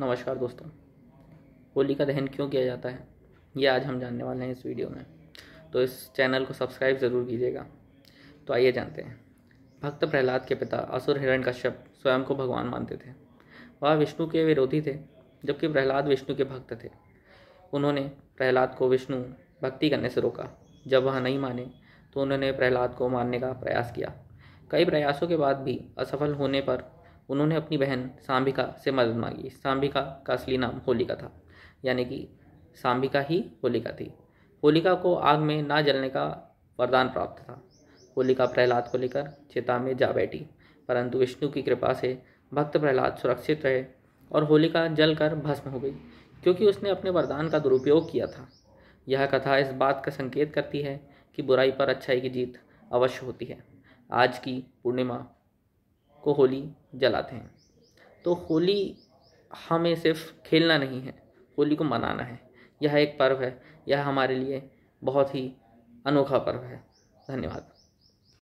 नमस्कार दोस्तों होली का दहन क्यों किया जाता है ये आज हम जानने वाले हैं इस वीडियो में तो इस चैनल को सब्सक्राइब ज़रूर कीजिएगा तो आइए जानते हैं भक्त प्रहलाद के पिता असुर हिरण कश्यप स्वयं को भगवान मानते थे वह विष्णु के विरोधी थे जबकि प्रहलाद विष्णु के भक्त थे उन्होंने प्रहलाद को विष्णु भक्ति करने से रोका जब वह नहीं माने तो उन्होंने प्रहलाद को मानने का प्रयास किया कई प्रयासों के बाद भी असफल होने पर उन्होंने अपनी बहन सांबिका से मदद मांगी सांबिका का असली नाम होलिका था यानी कि सांबिका ही होलिका थी होलिका को आग में ना जलने का वरदान प्राप्त था होलिका प्रहलाद को लेकर चिता में जा बैठी परंतु विष्णु की कृपा से भक्त प्रहलाद सुरक्षित रहे और होलिका जलकर भस्म हो गई क्योंकि उसने अपने वरदान का दुरुपयोग किया था यह कथा इस बात का संकेत करती है कि बुराई पर अच्छाई की जीत अवश्य होती है आज की पूर्णिमा को होली जलाते हैं तो होली हमें सिर्फ खेलना नहीं है होली को मनाना है यह एक पर्व है यह हमारे लिए बहुत ही अनोखा पर्व है धन्यवाद